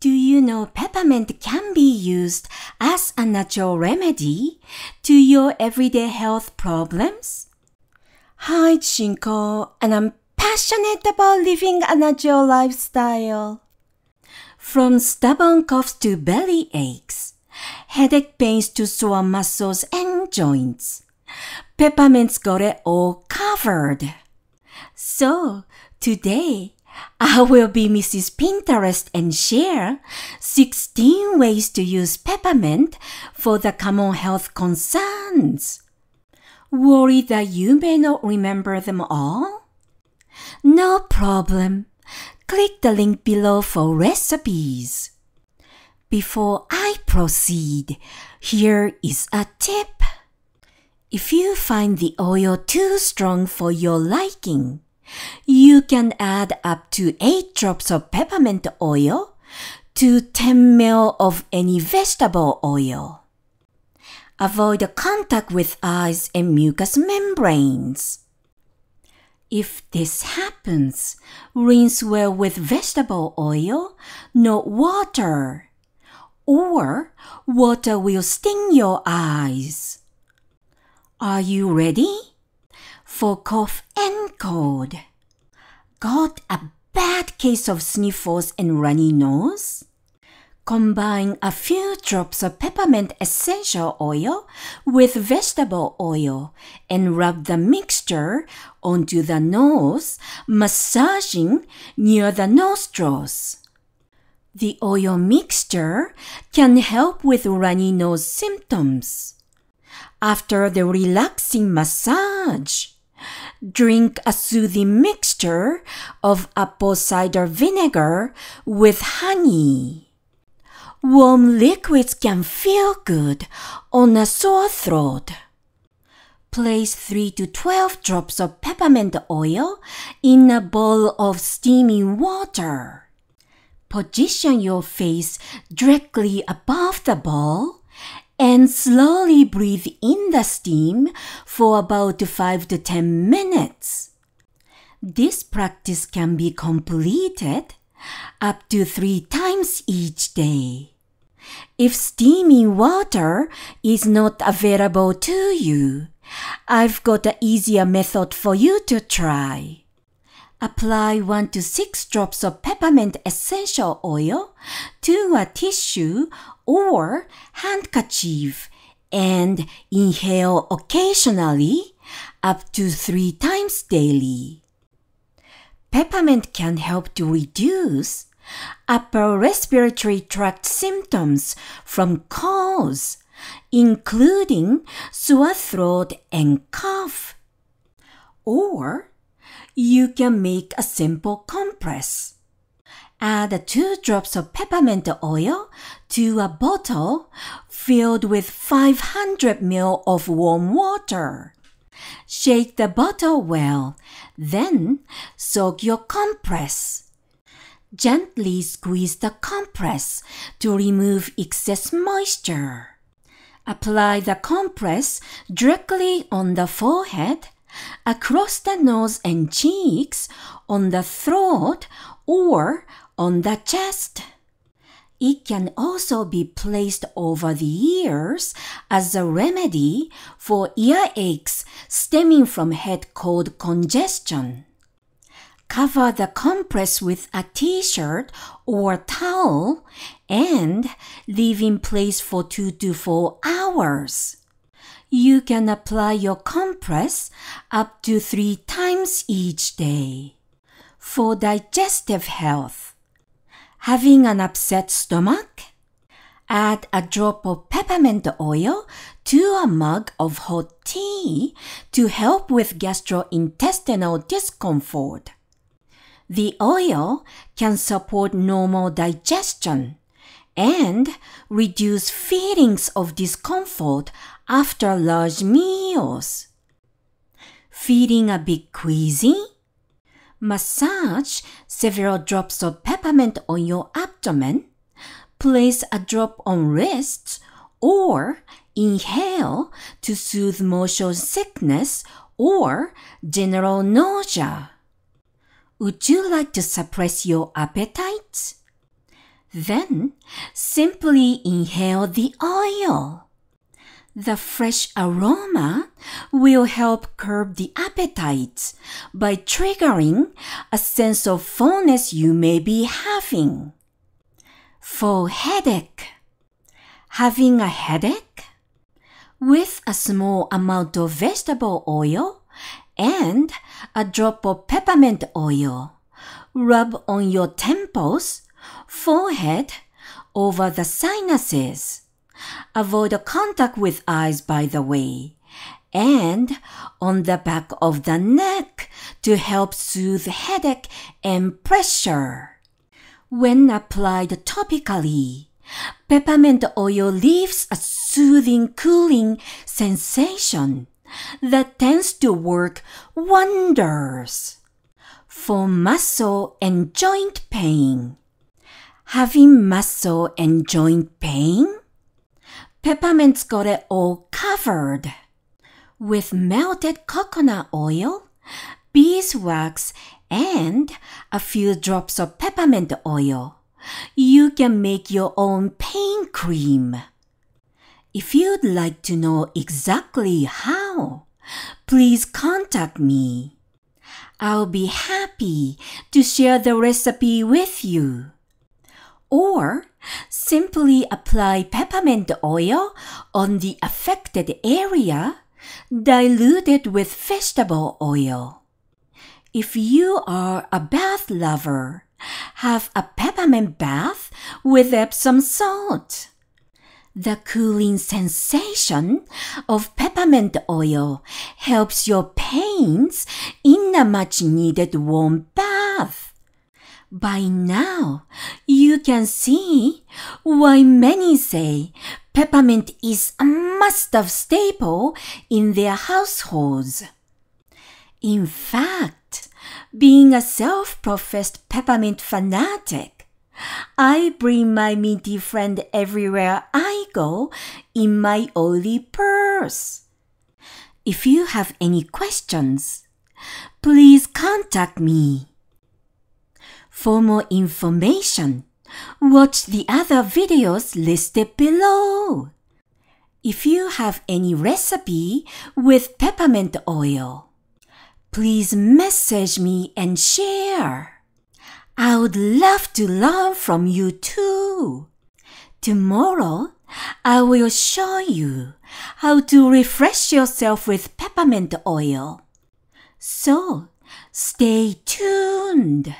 Do you know peppermint can be used as a natural remedy to your everyday health problems? Hi, Shinko, and I'm passionate about living a natural lifestyle. From stubborn coughs to belly aches, headache pains to sore muscles and joints, peppermint's got it all covered. So, today, I will be Mrs. Pinterest and share 16 ways to use peppermint for the common health concerns. Worry that you may not remember them all? No problem. Click the link below for recipes. Before I proceed, here is a tip. If you find the oil too strong for your liking, you can add up to 8 drops of peppermint oil to 10 ml of any vegetable oil. Avoid contact with eyes and mucous membranes. If this happens, rinse well with vegetable oil, not water, or water will sting your eyes. Are you ready? for cough and cold. Got a bad case of sniffles and runny nose? Combine a few drops of peppermint essential oil with vegetable oil and rub the mixture onto the nose, massaging near the nostrils. The oil mixture can help with runny nose symptoms after the relaxing massage. Drink a soothing mixture of apple cider vinegar with honey. Warm liquids can feel good on a sore throat. Place 3 to 12 drops of peppermint oil in a bowl of steaming water. Position your face directly above the bowl and slowly breathe in the steam for about 5 to 10 minutes. This practice can be completed up to 3 times each day. If steaming water is not available to you, I've got an easier method for you to try. Apply 1 to 6 drops of peppermint essential oil to a tissue or handkerchief and inhale occasionally up to 3 times daily. Peppermint can help to reduce upper respiratory tract symptoms from colds, including sore throat and cough, or you can make a simple compress. Add 2 drops of peppermint oil to a bottle filled with 500 ml of warm water. Shake the bottle well, then soak your compress. Gently squeeze the compress to remove excess moisture. Apply the compress directly on the forehead across the nose and cheeks, on the throat, or on the chest. It can also be placed over the ears as a remedy for earaches stemming from head cold congestion. Cover the compress with a t-shirt or towel and leave in place for 2 to 4 hours you can apply your compress up to three times each day. For digestive health, having an upset stomach, add a drop of peppermint oil to a mug of hot tea to help with gastrointestinal discomfort. The oil can support normal digestion and reduce feelings of discomfort after large meals. Feeling a bit queasy? Massage several drops of peppermint on your abdomen, place a drop on wrists, or inhale to soothe motion sickness or general nausea. Would you like to suppress your appetite? Then simply inhale the oil. The fresh aroma will help curb the appetite by triggering a sense of fullness you may be having. For headache, having a headache? With a small amount of vegetable oil and a drop of peppermint oil, rub on your temples forehead, over the sinuses. Avoid contact with eyes, by the way. And on the back of the neck to help soothe headache and pressure. When applied topically, peppermint oil leaves a soothing, cooling sensation that tends to work wonders for muscle and joint pain having muscle and joint pain? Peppermint's got it all covered with melted coconut oil, beeswax, and a few drops of peppermint oil. You can make your own pain cream. If you'd like to know exactly how, please contact me. I'll be happy to share the recipe with you. Or simply apply peppermint oil on the affected area diluted with vegetable oil. If you are a bath lover, have a peppermint bath with Epsom salt. The cooling sensation of peppermint oil helps your pains in a much needed warm bath. By now, can see why many say peppermint is a must-have staple in their households. In fact, being a self-professed peppermint fanatic, I bring my minty friend everywhere I go in my oily purse. If you have any questions, please contact me. For more information, Watch the other videos listed below. If you have any recipe with peppermint oil, please message me and share. I would love to learn from you too. Tomorrow, I will show you how to refresh yourself with peppermint oil. So, stay tuned.